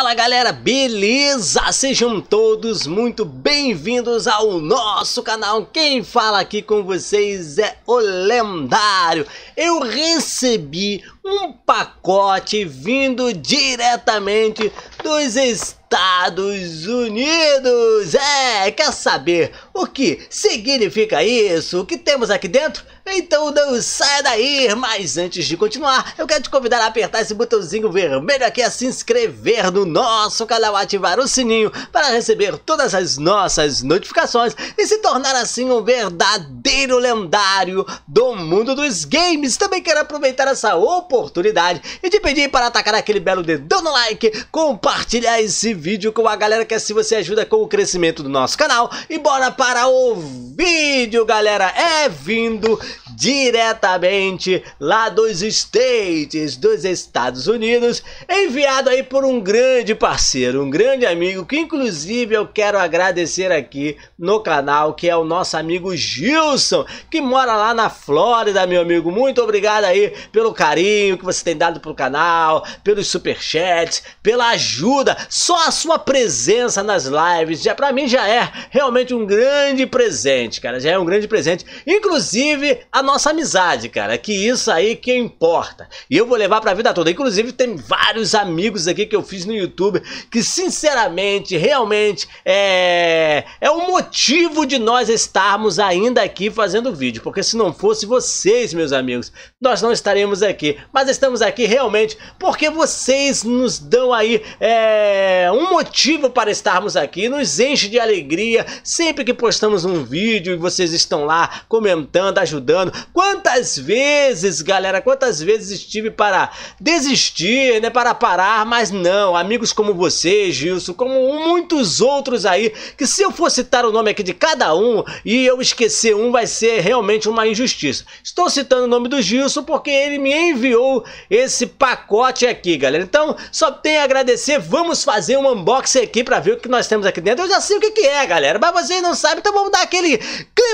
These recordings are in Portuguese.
Fala galera, beleza? Sejam todos muito bem-vindos ao nosso canal. Quem fala aqui com vocês é o Lendário. Eu recebi um pacote vindo diretamente dos Estados Unidos. É, quer saber? O que significa isso? O que temos aqui dentro? Então não saia daí, mas antes de continuar, eu quero te convidar a apertar esse botãozinho vermelho aqui a se inscrever no nosso canal, ativar o sininho para receber todas as nossas notificações e se tornar assim um verdadeiro lendário do mundo dos games. Também quero aproveitar essa oportunidade e te pedir para atacar aquele belo dedão no like, compartilhar esse vídeo com a galera que assim você ajuda com o crescimento do nosso canal e bora para para o vídeo, galera. É vindo diretamente lá dos States, dos Estados Unidos, enviado aí por um grande parceiro, um grande amigo, que inclusive eu quero agradecer aqui no canal, que é o nosso amigo Gilson, que mora lá na Flórida, meu amigo. Muito obrigado aí pelo carinho que você tem dado pro canal, pelos superchats, pela ajuda, só a sua presença nas lives, já para mim já é realmente um grande presente, cara, já é um grande presente. Inclusive, a nossa amizade, cara, que isso aí que importa. E eu vou levar pra vida toda. Inclusive, tem vários amigos aqui que eu fiz no YouTube que, sinceramente, realmente é, é o motivo de nós estarmos ainda aqui fazendo vídeo. Porque se não fosse vocês, meus amigos, nós não estariamos aqui. Mas estamos aqui realmente porque vocês nos dão aí é, um motivo para estarmos aqui, nos enche de alegria sempre que postamos um vídeo e vocês estão lá comentando, ajudando. Quantas vezes, galera, quantas vezes estive para desistir, né, para parar, mas não. Amigos como você, Gilson, como muitos outros aí, que se eu for citar o nome aqui de cada um e eu esquecer um, vai ser realmente uma injustiça. Estou citando o nome do Gilson porque ele me enviou esse pacote aqui, galera. Então, só tem a agradecer. Vamos fazer um unboxing aqui para ver o que nós temos aqui dentro. Eu já sei o que, que é, galera, mas vocês não sabem, então vamos dar aquele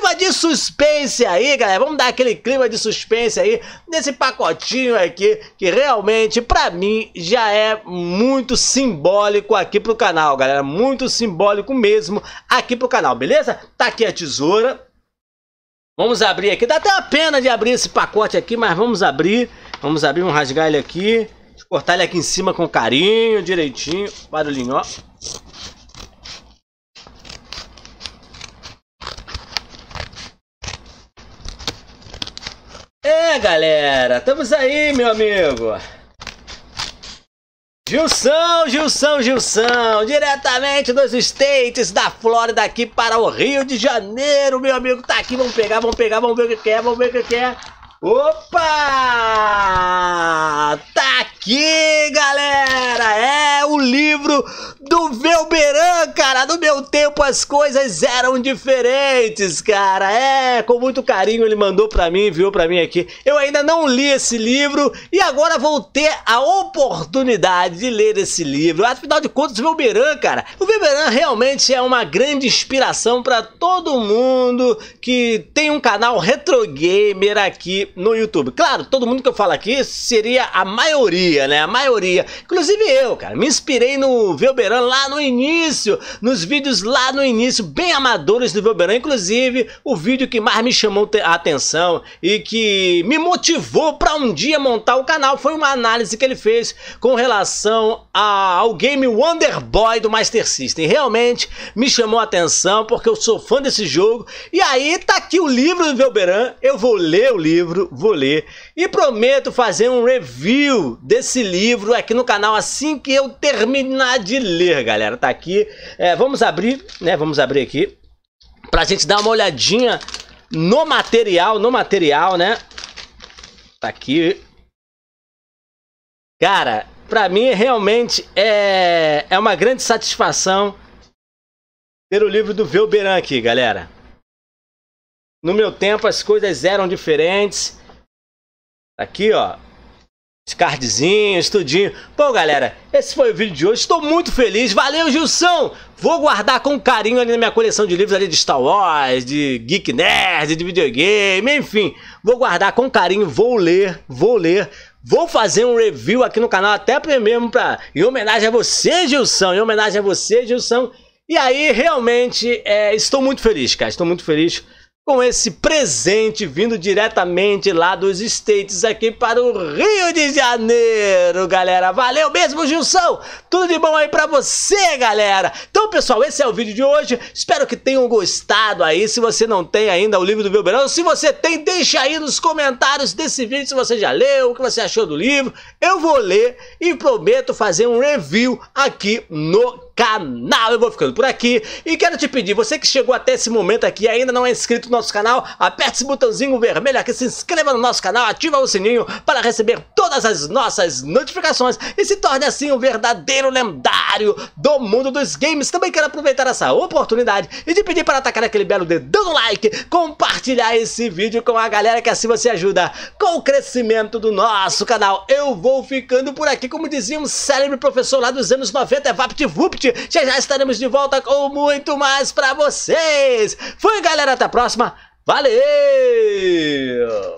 clima de suspense aí, galera. Vamos dar aquele clima de suspense aí nesse pacotinho aqui que realmente para mim já é muito simbólico aqui pro canal, galera. Muito simbólico mesmo aqui pro canal, beleza? Tá aqui a tesoura. Vamos abrir aqui. Dá até a pena de abrir esse pacote aqui, mas vamos abrir. Vamos abrir, vamos rasgar ele aqui. Cortar ele aqui em cima com carinho, direitinho. Barulhinho, ó. É, galera, estamos aí, meu amigo. Gilson, Gilson, Gilson, diretamente dos States da Flórida aqui para o Rio de Janeiro, meu amigo, tá aqui, vamos pegar, vamos pegar, vamos ver o que quer, é, vamos ver o que quer. É. Opa! Tá aqui, galera! É o livro do Velberan, cara, do meu as coisas eram diferentes, cara. É, com muito carinho ele mandou para mim, viu para mim aqui. Eu ainda não li esse livro e agora vou ter a oportunidade de ler esse livro. Afinal de contas, o Velberan, cara. O Velberan realmente é uma grande inspiração para todo mundo que tem um canal retro gamer aqui no YouTube. Claro, todo mundo que eu falo aqui seria a maioria, né? A maioria. Inclusive eu, cara. Me inspirei no Velberan lá no início, nos vídeos lá no início, bem amadores do Velberan Inclusive, o vídeo que mais me chamou a atenção e que me motivou para um dia montar o canal foi uma análise que ele fez com relação a, ao game Wonder Boy do Master System. Realmente me chamou a atenção porque eu sou fã desse jogo. E aí tá aqui o livro do Velberan. Eu vou ler o livro, vou ler e prometo fazer um review desse livro aqui no canal assim que eu terminar de ler, galera. Tá aqui. É, vamos abrir né? Vamos abrir aqui. Pra gente dar uma olhadinha no material, no material, né? Tá aqui. Cara, pra mim realmente é, é uma grande satisfação ter o livro do Velberan aqui, galera. No meu tempo as coisas eram diferentes. Tá aqui, ó. Os cardzinhos, tudinho. Bom, galera, esse foi o vídeo de hoje. Estou muito feliz. Valeu, Gilson! Vou guardar com carinho ali na minha coleção de livros ali de Star Wars, de Geek Nerd, de videogame, enfim. Vou guardar com carinho, vou ler, vou ler. Vou fazer um review aqui no canal, até mesmo pra, em homenagem a você, Gilson. Em homenagem a você, Gilson. E aí, realmente, é, estou muito feliz, cara. Estou muito feliz com esse presente vindo diretamente lá dos States aqui para o Rio de Janeiro, galera. Valeu mesmo, Gilson! Tudo de bom aí para você, galera! Então, pessoal, esse é o vídeo de hoje. Espero que tenham gostado aí. Se você não tem ainda o livro do Vilberão, se você tem, deixa aí nos comentários desse vídeo se você já leu, o que você achou do livro. Eu vou ler e prometo fazer um review aqui no canal. Eu vou ficando por aqui e quero te pedir, você que chegou até esse momento aqui e ainda não é inscrito no nosso canal, aperte esse botãozinho vermelho aqui, se inscreva no nosso canal, ativa o sininho para receber todas as nossas notificações e se torne assim um verdadeiro lendário do mundo dos games. Também quero aproveitar essa oportunidade e te pedir para atacar aquele belo dedão no like, compartilhar esse vídeo com a galera que assim você ajuda com o crescimento do nosso canal. Eu vou ficando por aqui, como dizia um célebre professor lá dos anos 90, é VaptVupt, gente. Já já estaremos de volta com muito mais pra vocês. Fui, galera. Até a próxima. Valeu!